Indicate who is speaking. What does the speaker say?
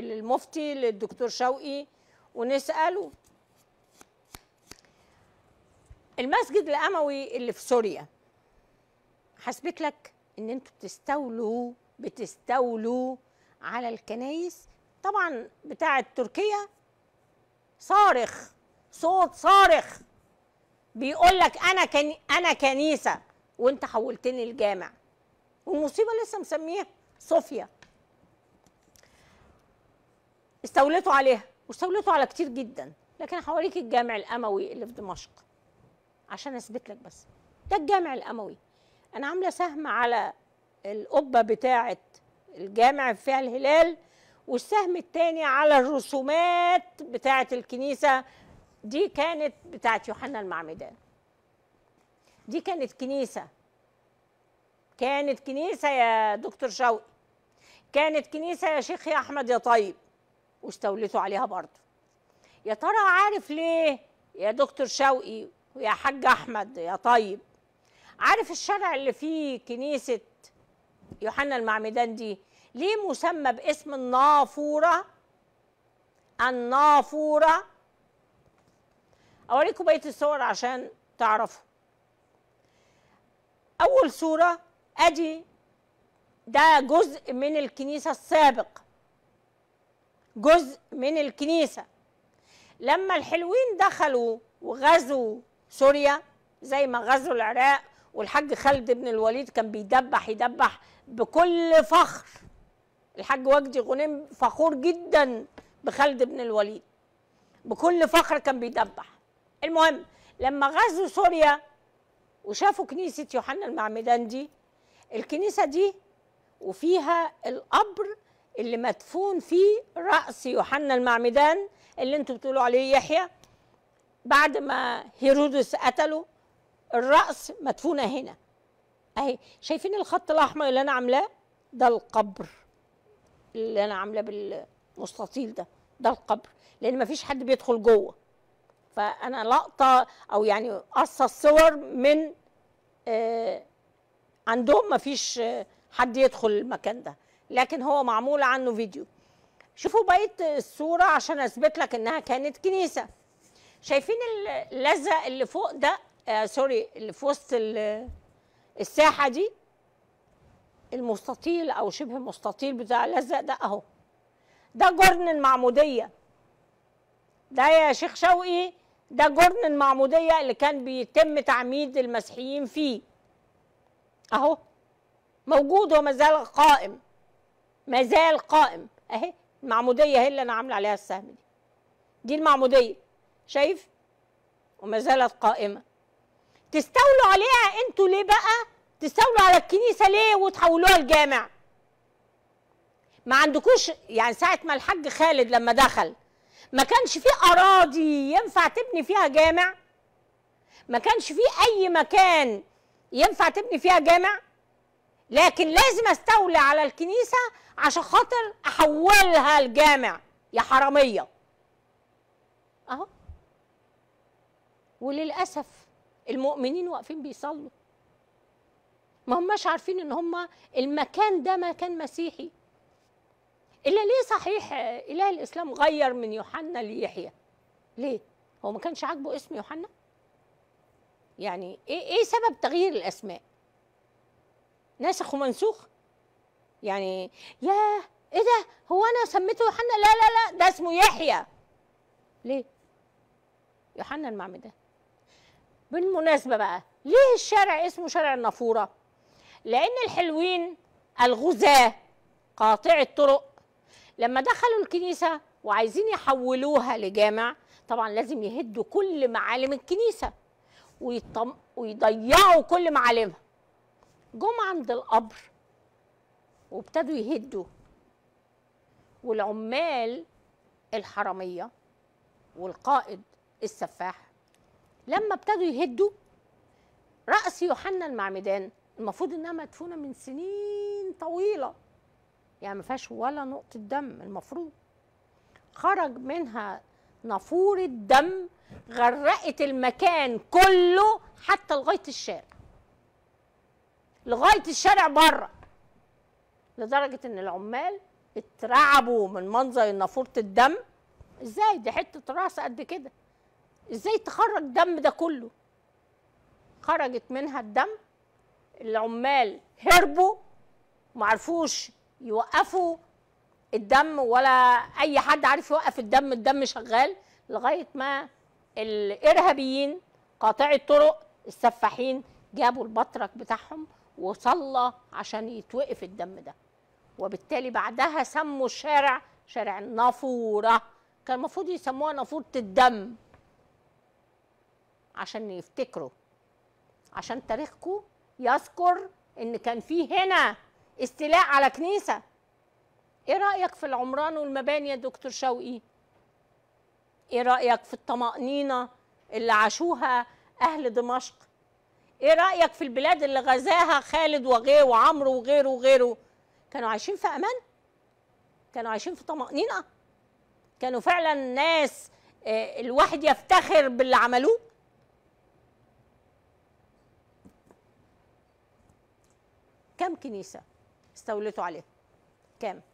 Speaker 1: للمفتي للدكتور شوقي ونسأله المسجد الأموي اللي في سوريا حسبت لك ان انتوا بتستولوا بتستولوا على الكنايس طبعا بتاعه تركيا صارخ صوت صارخ بيقول لك انا كان انا كنيسه وانت حولتني الجامع والمصيبه لسه مسميها صوفيا استولتوا عليها واستولتوا على كتير جدا لكن هوريك الجامع الاموي اللي في دمشق عشان اثبت لك بس ده الجامع الاموي انا عامله سهم على القبه بتاعه الجامع فيها الهلال والسهم الثاني على الرسومات بتاعه الكنيسه دي كانت بتاعه يوحنا المعمدان دي كانت كنيسه كانت كنيسه يا دكتور شوقي كانت كنيسه يا شيخ يا احمد يا طيب واستولتوا عليها برضه يا ترى عارف ليه يا دكتور شوقي ويا حاج احمد يا طيب عارف الشارع اللي فيه كنيسه يوحنا المعمدان دي ليه مسمى باسم النافوره النافوره اوريكم بقيه الصور عشان تعرفوا اول صوره ادي ده جزء من الكنيسه السابق جزء من الكنيسة لما الحلوين دخلوا وغزوا سوريا زي ما غزوا العراق والحاج خالد بن الوليد كان بيدبح يدبح بكل فخر الحاج وجدي غنيم فخور جدا بخالد بن الوليد بكل فخر كان بيدبح المهم لما غزوا سوريا وشافوا كنيسة يوحنا المعمدان دي الكنيسة دي وفيها القبر اللي مدفون فيه رأس يوحنا المعمدان اللي انتوا بتقولوا عليه يحيى بعد ما هيرودس قتله الرأس مدفونة هنا اهي شايفين الخط الأحمر اللي أنا عاملاه ده القبر اللي أنا عاملاه بالمستطيل ده ده القبر لأن مفيش حد بيدخل جوه فأنا لقطة أو يعني قصة صور من آه عندهم مفيش آه، حد يدخل المكان ده لكن هو معمول عنه فيديو شوفوا بقيه الصوره عشان اثبت لك انها كانت كنيسه شايفين اللزق اللي فوق ده آه سوري اللي في وسط الساحه دي المستطيل او شبه مستطيل بتاع اللزق ده اهو ده جرن المعموديه ده يا شيخ شوقي ده جرن المعموديه اللي كان بيتم تعميد المسيحيين فيه اهو موجود وما زال قائم ما زال قائم اهي المعموديه هي اللي انا عامله عليها السهم دي دي المعموديه شايف وما زالت قائمه تستولوا عليها انتوا ليه بقى تستولوا على الكنيسه ليه وتحولوها لجامع ما عندكوش يعني ساعه ما الحاج خالد لما دخل ما كانش فيه اراضي ينفع تبني فيها جامع ما كانش فيه اي مكان ينفع تبني فيها جامع لكن لازم استولي على الكنيسه عشان خاطر احولها الجامع يا حراميه اهو وللاسف المؤمنين واقفين بيصلوا ما هماش عارفين ان هما المكان ده مكان مسيحي الا ليه صحيح اله الاسلام غير من يوحنا ليحيى ليه هو ما كانش عاجبه اسم يوحنا يعني ايه ايه سبب تغيير الاسماء ناسخ ومنسوخ يعني يا ايه ده هو انا سميته يوحنا لا لا لا ده اسمه يحيى ليه يوحنا المعمدان بالمناسبه بقى ليه الشارع اسمه شارع النافوره لان الحلوين الغزاه قاطعي الطرق لما دخلوا الكنيسه وعايزين يحولوها لجامع طبعا لازم يهدوا كل معالم الكنيسه ويضيعوا كل معالمها جم عند القبر وابتدوا يهدوا والعمال الحراميه والقائد السفاح لما ابتدوا يهدوا راس يوحنا المعمدان المفروض انها مدفونه من سنين طويله يعني ما فيهاش ولا نقطه دم المفروض خرج منها نافوره دم غرقت المكان كله حتى لغايه الشارع لغايه الشارع بره لدرجه ان العمال اترعبوا من منظر نافوره الدم ازاي دي حته راس قد كده ازاي تخرج دم ده كله خرجت منها الدم العمال هربوا معرفوش يوقفوا الدم ولا اي حد عارف يوقف الدم الدم شغال لغايه ما الارهابيين قاطعي الطرق السفاحين جابوا البطرك بتاعهم وصلى عشان يتوقف الدم ده وبالتالي بعدها سموا الشارع شارع النافوره كان المفروض يسموها نافوره الدم عشان يفتكروا عشان تاريخكم يذكر ان كان في هنا استيلاء على كنيسه ايه رايك في العمران والمباني يا دكتور شوقي ايه رايك في الطمانينه اللي عاشوها اهل دمشق ايه رايك في البلاد اللي غزاها خالد وغيره وعمرو وغيره وغيره كانوا عايشين في امان كانوا عايشين في طمانينه كانوا فعلا ناس آه، الواحد يفتخر باللي عملوه كم كنيسه استولتوا عليها كام